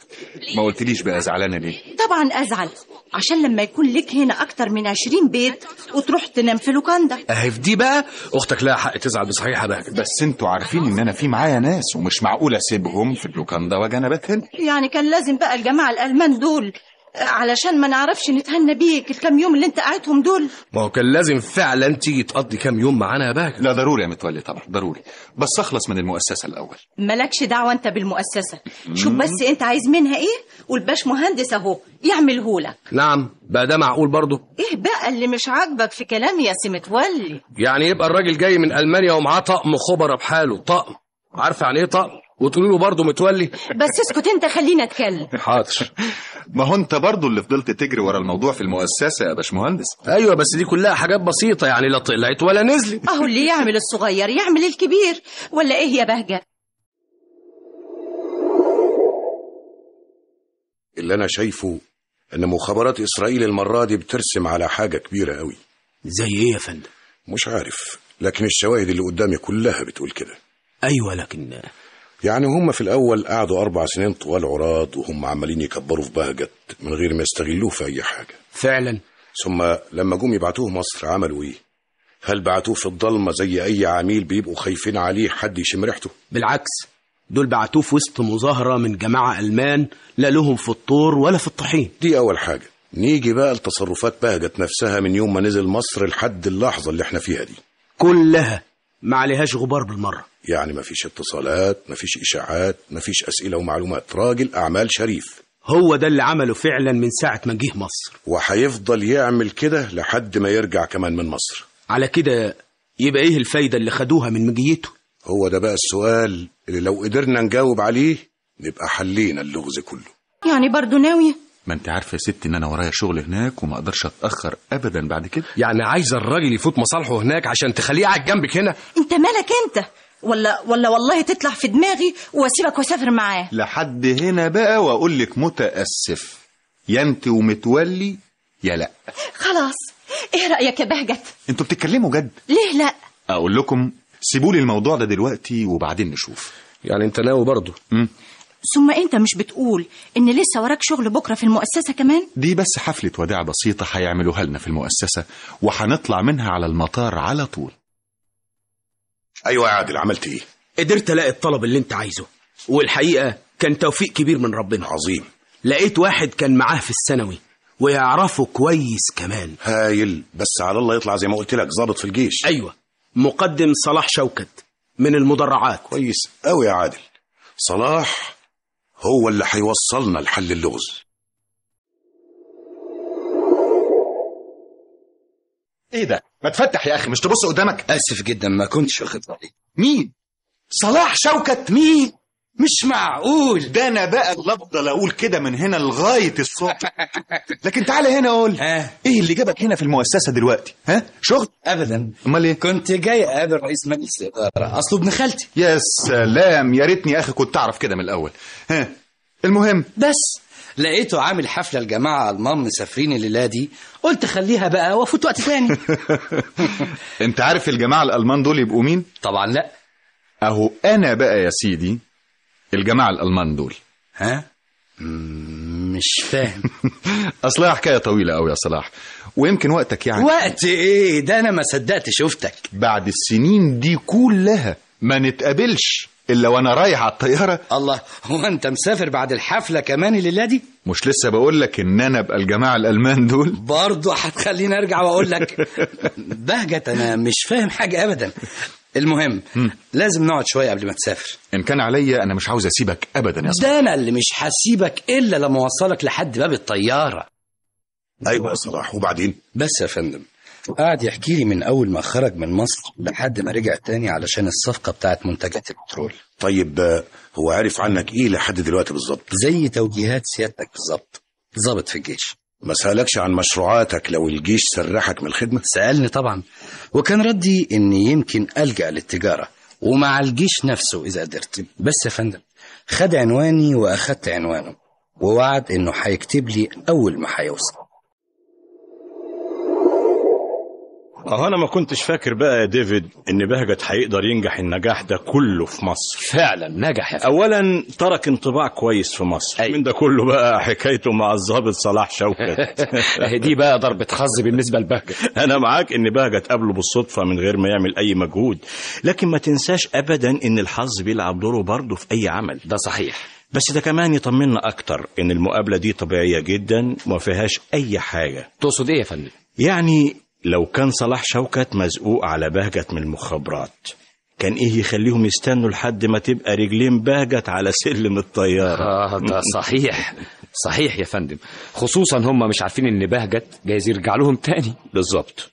ما قلتليش بقى زعلانه ليه طبعا ازعل عشان لما يكون لك هنا اكتر من 20 بيت وتروح تنام في لوكاندا اهي في دي بقى اختك لها حق تزعل بصحيحه بقى بس انتوا عارفين ان انا في معايا ناس ومش معقول اسيبهم في اللوكاندا واجي انا هنا يعني كان لازم بقى الجماعه الالمان دول علشان ما نعرفش نتهنى بيك الكام يوم اللي انت قعدتهم دول ما هو كان لازم فعلا تيجي تقضي كام يوم معانا يا باكر لا ضروري يا متولي طبعا ضروري بس اخلص من المؤسسه الاول مالكش دعوه انت بالمؤسسه شوف بس انت عايز منها ايه والباش مهندس اهو يعملهولك نعم بقى ده معقول برضه ايه بقى اللي مش عاجبك في كلامي يا سي متولي يعني يبقى الراجل جاي من المانيا ومعاه طقم خبره بحاله طقم عارفه يعني ايه طقم وتقولي له برضه متولي بس اسكت انت خلينا اتكلم حاضر [laughs] ما هو انت برضه اللي فضلت تجري ورا الموضوع في المؤسسه يا باشمهندس ايوه بس دي كلها حاجات بسيطه يعني لا طلعت ولا نزلت اهو اللي يعمل الصغير يعمل الكبير ولا ايه يا بهجه اللي انا شايفه ان مخابرات اسرائيل المره دي بترسم على حاجه كبيره قوي زي ايه يا فندم مش عارف لكن الشواهد اللي قدامي كلها بتقول كده ايوه لكن يعني هم في الأول قعدوا أربع سنين طوال عراض وهم عمالين يكبروا في بهجت من غير ما يستغلوه في أي حاجة فعلا ثم لما جم يبعتوه مصر عملوا إيه؟ هل بعتوه في الضلمة زي أي عميل بيبقوا خايفين عليه حد يشم ريحته؟ بالعكس دول بعتوه في وسط مظاهرة من جماعة ألمان لا لهم في الطور ولا في الطحين دي أول حاجة نيجي بقى لتصرفات بهجت نفسها من يوم ما نزل مصر لحد اللحظة اللي احنا فيها دي كلها ما عليهاش غبار بالمرة يعني ما فيش اتصالات ما فيش إشاعات ما فيش أسئلة ومعلومات راجل أعمال شريف هو ده اللي عمله فعلا من ساعة ما جه مصر وهيفضل يعمل كده لحد ما يرجع كمان من مصر على كده يبقى إيه الفايدة اللي خدوها من مجيته هو ده بقى السؤال اللي لو قدرنا نجاوب عليه نبقى حلينا اللغز كله يعني برضو ناوية ما انت عارفه يا ستي ان انا ورايا شغل هناك وما اقدرش اتاخر ابدا بعد كده يعني عايزه الراجل يفوت مصالحه هناك عشان تخليه قاعد جنبك هنا انت مالك انت ولا ولا والله تطلع في دماغي واسيبك واسافر معاه لحد هنا بقى واقول لك متاسف يا انت ومتولي يا لا خلاص ايه رايك يا بهجت انتوا بتتكلموا جد ليه لا اقول لكم سيبوا لي الموضوع ده دلوقتي وبعدين نشوف يعني انت ناوي برضه ثم أنت مش بتقول إن لسه وراك شغل بكرة في المؤسسة كمان؟ دي بس حفلة وداع بسيطة هيعملوها لنا في المؤسسة وهنطلع منها على المطار على طول أيوة يا عادل عملت إيه؟ قدرت ألاقي الطلب اللي أنت عايزه والحقيقة كان توفيق كبير من ربنا عظيم لقيت واحد كان معاه في الثانوي ويعرفه كويس كمان هايل بس على الله يطلع زي ما قلت لك ظابط في الجيش أيوة مقدم صلاح شوكت من المدرعات كويس أوي يا عادل صلاح هو اللي هيوصلنا لحل اللغز ايه ده ما تفتح يا اخي مش تبص قدامك اسف جدا ما كنتش واخد بالي مين صلاح شوكت مين مش معقول ده انا بقى اللي افضل اقول كده من هنا لغايه الصبح لكن تعالى هنا اقول ايه اللي جابك هنا في المؤسسه دلوقتي ها شغل ابدا امال ايه كنت جاي اقابل رئيس مجلس الاداره اصله ابن خالتي يا سلام يا ريتني يا اخي كنت اعرف كده من الاول ها المهم بس لقيته عامل حفله الجماعه المام مسافرين الليله دي قلت خليها بقى وافوت وقت تاني [laughs] انت عارف الجماعه الالمان دول يبقوا مين طبعا لا اهو انا بقى يا سيدي الجماعة الألمان دول ها؟ مش فاهم [laughs] اصل هي حكايه طويله أوي يا صلاح ويمكن وقتك يعني وقت ايه ده انا ما صدقت شفتك بعد السنين دي كلها ما نتقابلش الا وانا رايح على الطياره الله هو انت مسافر بعد الحفله كمان الليله دي مش لسه بقول لك ان انا ابقى الجماعه الالمان دول برضه هتخليني ارجع واقول لك [laughs] بهجت انا مش فاهم حاجه ابدا المهم م. لازم نقعد شويه قبل ما تسافر ان كان عليا انا مش عاوز اسيبك ابدا يا ده انا اللي مش هسيبك الا لما اوصلك لحد باب الطياره ايوه يا صلاح وبعدين بس يا فندم قعد يحكي لي من اول ما خرج من مصر لحد ما رجع تاني علشان الصفقه بتاعت منتجات البترول طيب آه، هو عارف عنك ايه لحد دلوقتي بالظبط زي توجيهات سيادتك بالظبط ظابط في الجيش ما سالكش عن مشروعاتك لو الجيش سرحك من الخدمه سالني طبعا وكان ردي إني يمكن ألجأ للتجارة وما الجيش نفسه إذا قدرت بس يا فندم خد عنواني وأخدت عنوانه ووعد إنه هيكتب لي أول ما هيوصل اه انا ما كنتش فاكر بقى يا ديفيد ان بهجت هيقدر ينجح النجاح ده كله في مصر فعلا نجح يا فندم اولا ترك انطباع كويس في مصر أي. من ده كله بقى حكايته مع الظابط صلاح شوكت [laughs] دي بقى ضربة حظ بالنسبة لبهجت [laughs] انا معاك ان بهجت قابله بالصدفة من غير ما يعمل اي مجهود لكن ما تنساش ابدا ان الحظ بيلعب دوره برضه في اي عمل ده صحيح بس ده كمان يطمنا اكتر ان المقابله دي طبيعيه جدا وما فيهاش اي حاجه تقصد ايه يا فندم يعني لو كان صلاح شوكت مزقوق على بهجة من المخابرات كان ايه يخليهم يستنوا لحد ما تبقى رجلين بهجت على سلم الطيارة آه ده صحيح صحيح يا فندم خصوصا هم مش عارفين ان بهجت جايز يرجع لهم تاني بالظبط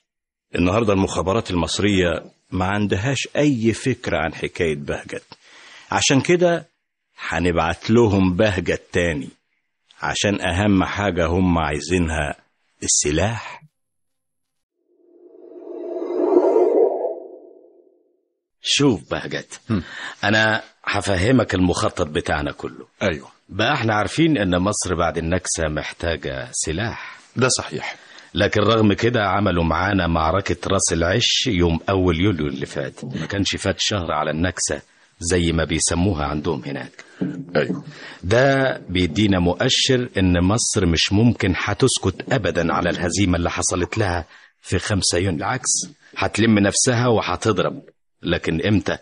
النهاردة المخابرات المصرية ما عندهاش أي فكرة عن حكاية بهجت عشان كده هنبعت لهم بهجت تاني عشان أهم حاجة هم عايزينها السلاح شوف بهجت انا هفهمك المخطط بتاعنا كله ايوه بقى احنا عارفين ان مصر بعد النكسة محتاجة سلاح ده صحيح لكن رغم كده عملوا معانا معركة راس العش يوم أول يوليو اللي فات ما كانش فات شهر على النكسة زي ما بيسموها عندهم هناك أيوه. ده بيدينا مؤشر إن مصر مش ممكن هتسكت أبدا على الهزيمة اللي حصلت لها في 5 يونيو العكس هتلم نفسها وهتضرب لكن امتى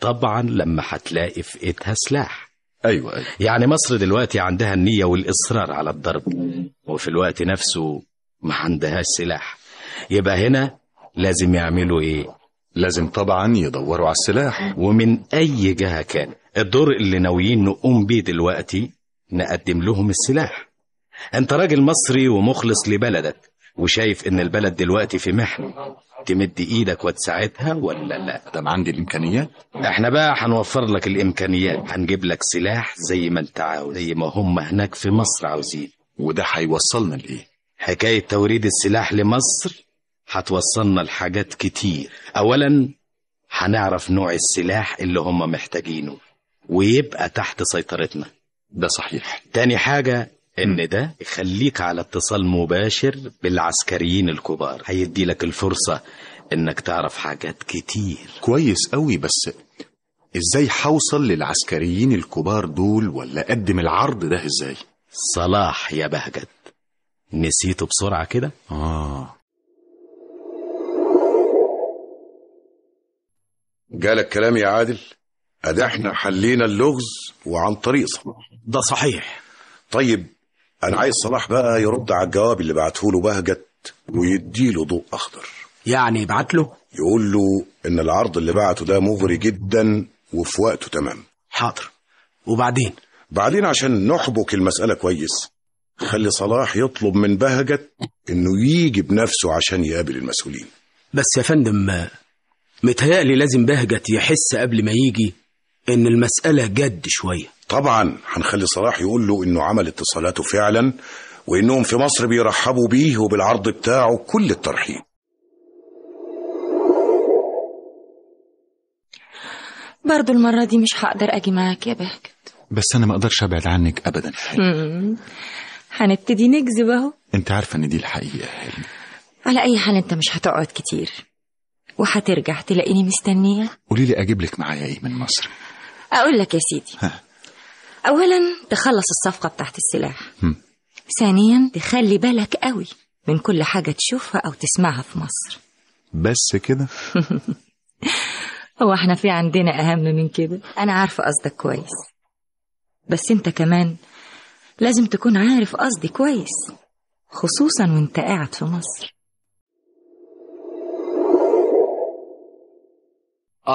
طبعا لما هتلاقي في ايدها سلاح ايوه ايوه يعني مصر دلوقتي عندها النيه والاصرار على الضرب وفي الوقت نفسه ما عندهاش سلاح يبقى هنا لازم يعملوا ايه لازم طبعا يدوروا على السلاح ومن اي جهه كان الدور اللي ناويين نقوم بيه دلوقتي نقدم لهم السلاح انت راجل مصري ومخلص لبلدك وشايف ان البلد دلوقتي في محنه تمد ايدك وتساعدها ولا لا دام عندي الامكانيات احنا بقى هنوفر لك الامكانيات هنجيب لك سلاح زي ما انت عاوز زي ما هم هناك في مصر عاوزين وده هيوصلنا لايه حكايه توريد السلاح لمصر هتوصلنا لحاجات كتير اولا هنعرف نوع السلاح اللي هم محتاجينه ويبقى تحت سيطرتنا ده صحيح تاني حاجة ان ده يخليك على اتصال مباشر بالعسكريين الكبار هيدي لك الفرصة انك تعرف حاجات كتير كويس قوي بس ازاي حوصل للعسكريين الكبار دول ولا اقدم العرض ده ازاي صلاح يا بهجت نسيته بسرعة كده آه جالك كلام يا عادل أدا احنا حلينا اللغز وعن طريق صلاح ده صحيح طيب انا عايز صلاح بقى يرد على الجواب اللي بعته له بهجت ويديله ضوء اخضر يعني يبعت له يقول له ان العرض اللي بعته ده مغري جدا وفي وقته تمام حاضر وبعدين بعدين عشان نحبك المسألة كويس خلي صلاح يطلب من بهجت انه يجي بنفسه عشان يقابل المسؤولين بس يا فندم متهيألي لازم بهجت يحس قبل ما يجي ان المسألة جد شوية طبعا هنخلي صلاح يقول له انه عمل اتصالاته فعلا وانهم في مصر بيرحبوا بيه وبالعرض بتاعه كل الترحيب برضو المرة دي مش هقدر أجي معاك يا بهجت بس أنا ما أقدرش أبعد عنك أبدا يا هنبتدي نكذب أهو أنت عارفة إن دي الحقيقة هل. على أي حال أنت مش هتقعد كتير وهترجع تلاقيني مستنية قولي لي أجيب لك معايا إيه من مصر أقول لك يا سيدي ها. أولا تخلص الصفقة بتاعت السلاح م. ثانيا تخلي بالك قوي من كل حاجة تشوفها أو تسمعها في مصر بس كده؟ [laughs] هو احنا في عندنا أهم من كده أنا عارفة قصدك كويس بس أنت كمان لازم تكون عارف قصدي كويس خصوصا وانت قاعد في مصر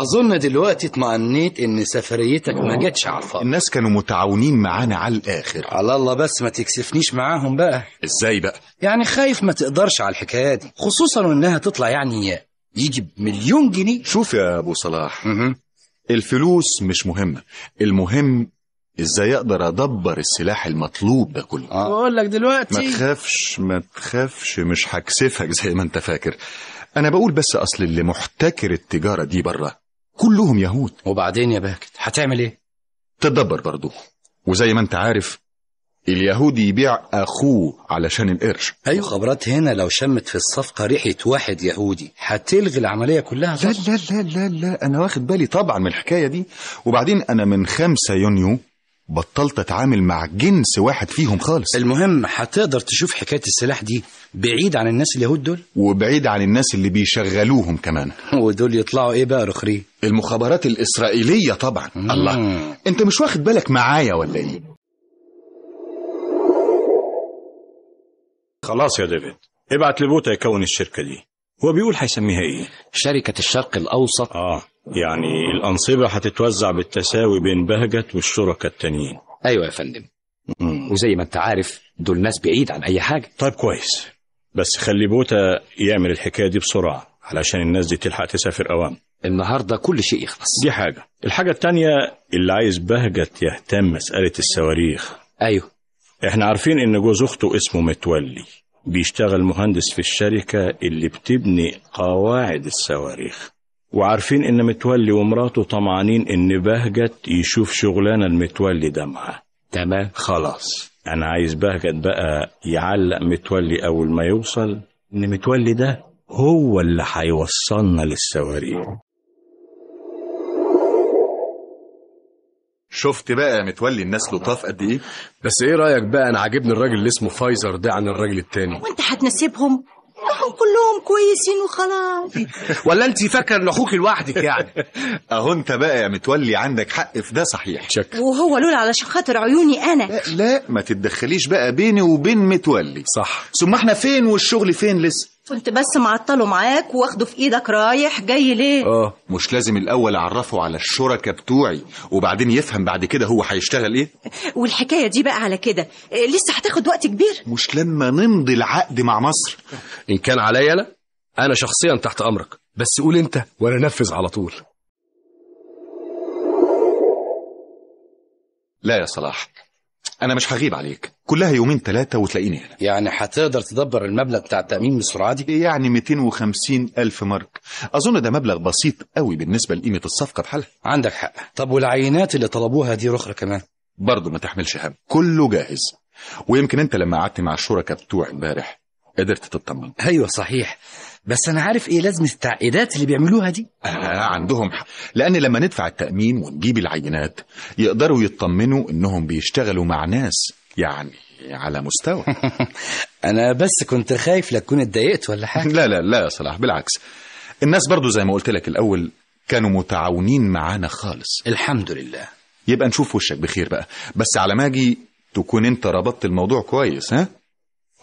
أظن دلوقتي اطمأنيت إن سفريتك ما جتش على الفاضي الناس كانوا متعاونين معانا على الآخر على الله بس ما تكسفنيش معاهم بقى إزاي بقى؟ يعني خايف ما تقدرش على الحكاية دي خصوصا إنها تطلع يعني يجي بمليون جنيه شوف يا أبو صلاح م-م. الفلوس مش مهمة المهم ازاي اقدر ادبر السلاح المطلوب ده كله آه. بقول لك دلوقتي ما تخافش ما تخافش مش هكسفك زي ما انت فاكر انا بقول بس اصل اللي محتكر التجاره دي بره كلهم يهود وبعدين يا باكت هتعمل ايه؟ تدبر برضه وزي ما انت عارف اليهودي يبيع اخوه علشان القرش ايوه خبرات هنا لو شمت في الصفقه ريحه واحد يهودي هتلغي العمليه كلها لا لا لا لا لا انا واخد بالي طبعا من الحكايه دي وبعدين انا من 5 يونيو بطلت اتعامل مع جنس واحد فيهم خالص المهم هتقدر تشوف حكاية السلاح دي بعيد عن الناس اليهود دول وبعيد عن الناس اللي بيشغلوهم كمان ودول يطلعوا ايه بقى رخري المخابرات الإسرائيلية طبعا مم. الله انت مش واخد بالك معايا ولا ايه خلاص يا ديفيد ابعت لبوتا يكون الشركة دي هو بيقول هيسميها ايه شركة الشرق الأوسط اه يعني الأنصبة هتتوزع بالتساوي بين بهجت والشركاء التانيين أيوة يا فندم وزي ما أنت عارف دول ناس بعيد عن أي حاجة طيب كويس بس خلي بوتا يعمل الحكاية دي بسرعة علشان الناس دي تلحق تسافر أوام النهاردة كل شيء يخلص دي حاجة الحاجة التانية اللي عايز بهجت يهتم مسألة الصواريخ أيوة احنا عارفين ان جوز اخته اسمه متولي بيشتغل مهندس في الشركة اللي بتبني قواعد الصواريخ وعارفين إن متولي ومراته طمعانين إن بهجت يشوف شغلانة المتولي ده معاه تمام خلاص أنا عايز بهجت بقى يعلق متولي أول ما يوصل إن متولي ده هو اللي هيوصلنا للسواريخ شفت بقى متولي الناس لطاف قد ايه بس ايه رايك بقى انا عاجبني الراجل اللي اسمه فايزر ده عن الراجل التاني وانت هتنسيبهم هم كلهم كويسين وخلاص [laughs] ولا انت فاكره ان اخوك لوحدك يعني [laughs] اهو انت بقى يا متولي عندك حق في ده صحيح شك وهو لولا علشان خاطر عيوني انا لا, لا ما تتدخليش بقى بيني وبين متولي صح ثم احنا فين والشغل فين لسه كنت بس معطله معاك واخده في ايدك رايح جاي ليه اه مش لازم الاول اعرفه على الشركة بتوعي وبعدين يفهم بعد كده هو هيشتغل ايه والحكاية دي بقى على كده آه، لسه هتاخد وقت كبير مش لما نمضي العقد مع مصر ان كان عليا انا انا شخصيا تحت امرك بس قول انت وانا نفذ على طول لا يا صلاح انا مش هغيب عليك كلها يومين ثلاثة وتلاقيني هنا يعني هتقدر تدبر المبلغ بتاع التأمين بالسرعة دي؟ يعني 250 ألف مارك أظن ده مبلغ بسيط قوي بالنسبة لقيمة الصفقة بحالها عندك حق طب والعينات اللي طلبوها دي رخرة كمان برضه ما تحملش هم كله جاهز ويمكن انت لما قعدت مع الشركاء بتوع امبارح قدرت تطمن ايوه صحيح بس انا عارف ايه لازمه التعقيدات اللي بيعملوها دي آه عندهم حق لان لما ندفع التامين ونجيب العينات يقدروا يطمنوا انهم بيشتغلوا مع ناس يعني على مستوى [laughs] أنا بس كنت خايف لك تكون اتضايقت ولا حاجة لا لا لا يا صلاح بالعكس الناس برضو زي ما قلت لك الأول كانوا متعاونين معانا خالص الحمد لله يبقى نشوف وشك بخير بقى بس على ما أجي تكون أنت ربطت الموضوع كويس ها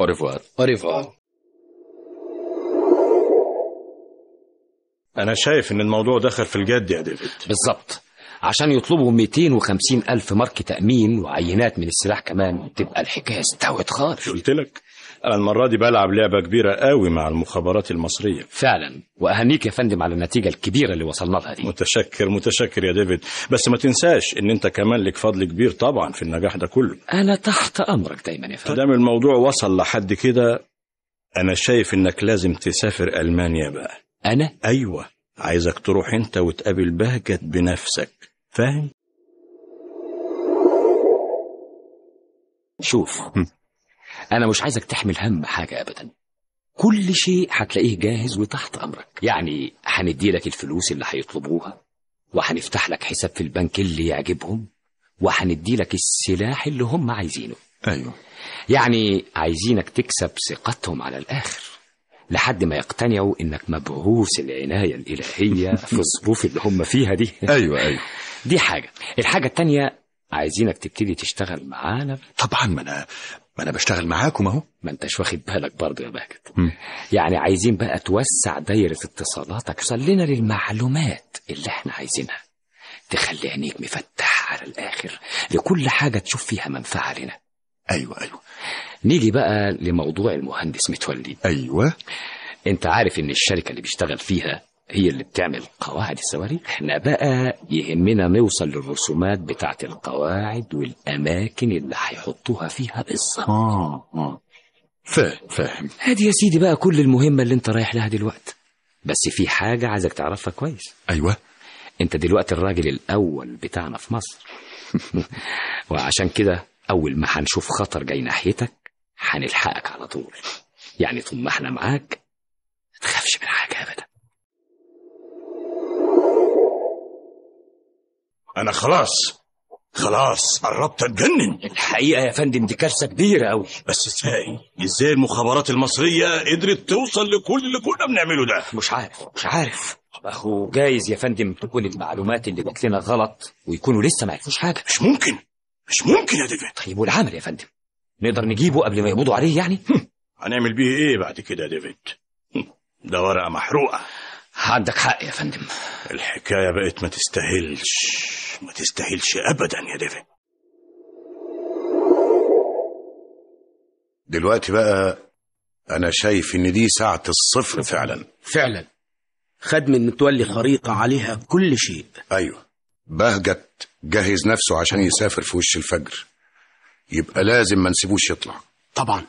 أوريفوار أوريفوار أنا شايف إن الموضوع دخل في الجد يا ديفيد بالظبط عشان يطلبوا 250 ألف مارك تأمين وعينات من السلاح كمان تبقى الحكاية استوت خالص قلت لك أنا المرة دي بلعب لعبة كبيرة قوي مع المخابرات المصرية فعلا وأهنيك يا فندم على النتيجة الكبيرة اللي وصلنا لها دي متشكر متشكر يا ديفيد بس ما تنساش إن أنت كمان لك فضل كبير طبعا في النجاح ده كله أنا تحت أمرك دايما يا فندم دام الموضوع وصل لحد كده أنا شايف إنك لازم تسافر ألمانيا بقى أنا؟ أيوه عايزك تروح أنت وتقابل بهجت بنفسك فاهم؟ شوف أنا مش عايزك تحمل هم حاجة أبدا كل شيء هتلاقيه جاهز وتحت أمرك يعني هندي لك الفلوس اللي هيطلبوها وهنفتح لك حساب في البنك اللي يعجبهم وهندي لك السلاح اللي هم عايزينه أيوه يعني عايزينك تكسب ثقتهم على الآخر لحد ما يقتنعوا إنك مبعوث العناية الإلهية في الظروف اللي هم فيها دي أيوه أيوه دي حاجه الحاجه التانية عايزينك تبتدي تشتغل معانا طبعا ما انا ما انا بشتغل معاكم اهو ما انتش واخد بالك برضه يا بهجت يعني عايزين بقى توسع دايره اتصالاتك توصل لنا للمعلومات اللي احنا عايزينها تخلي عينيك مفتحه على الاخر لكل حاجه تشوف فيها منفعه لنا ايوه ايوه نيجي بقى لموضوع المهندس متولي ايوه انت عارف ان الشركه اللي بيشتغل فيها هي اللي بتعمل قواعد الصواريخ احنا بقى يهمنا نوصل للرسومات بتاعت القواعد والأماكن اللي هيحطوها فيها بالظبط آه آه فاهم فاهم هادي يا سيدي بقى كل المهمة اللي انت رايح لها دلوقتي بس في حاجة عايزك تعرفها كويس أيوة انت دلوقتي الراجل الأول بتاعنا في مصر [laughs] وعشان كده أول ما هنشوف خطر جاي ناحيتك هنلحقك على طول يعني طول ما احنا معاك ما تخافش من حاجة انا خلاص خلاص قربت اتجنن الحقيقه يا فندم دي كارثه كبيره قوي بس ازاي ازاي المخابرات المصريه قدرت توصل لكل اللي كنا بنعمله ده مش عارف مش عارف اخو جايز يا فندم تكون المعلومات اللي جات لنا غلط ويكونوا لسه ما عرفوش حاجه مش ممكن مش ممكن يا ديفيد طيب والعمل يا فندم نقدر نجيبه قبل ما يقبضوا عليه يعني هنعمل بيه ايه بعد كده يا ديفيد ده ورقه محروقه عندك حق يا فندم الحكايه بقت ما تستاهلش ما تستاهلش أبدا يا ديفي دلوقتي بقى أنا شايف إن دي ساعة الصفر فعلا فعلا خد من متولي خريطة عليها كل شيء أيوه بهجت جهز نفسه عشان يسافر في وش الفجر يبقى لازم ما نسيبوش يطلع طبعا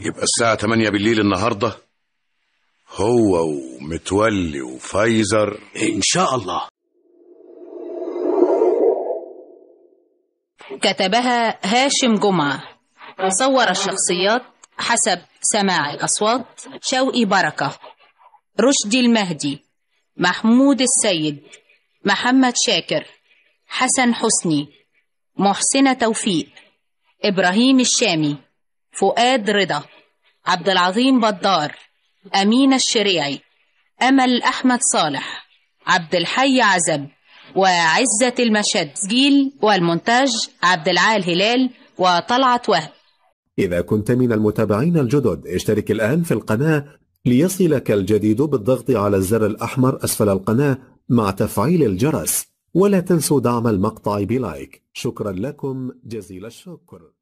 يبقى الساعة 8 بالليل النهاردة هو ومتولي وفايزر إن شاء الله كتبها هاشم جمعة وصور الشخصيات حسب سماع الأصوات شوقي بركة رشدي المهدي محمود السيد محمد شاكر حسن حسني محسنة توفيق إبراهيم الشامي فؤاد رضا عبد العظيم بدار أمينة الشريعي أمل أحمد صالح عبد الحي عزب وعزة المشد سجيل والمونتاج عبد العال هلال وطلعت وهب إذا كنت من المتابعين الجدد اشترك الآن في القناة ليصلك الجديد بالضغط على الزر الأحمر أسفل القناة مع تفعيل الجرس ولا تنسوا دعم المقطع بلايك شكرا لكم جزيل الشكر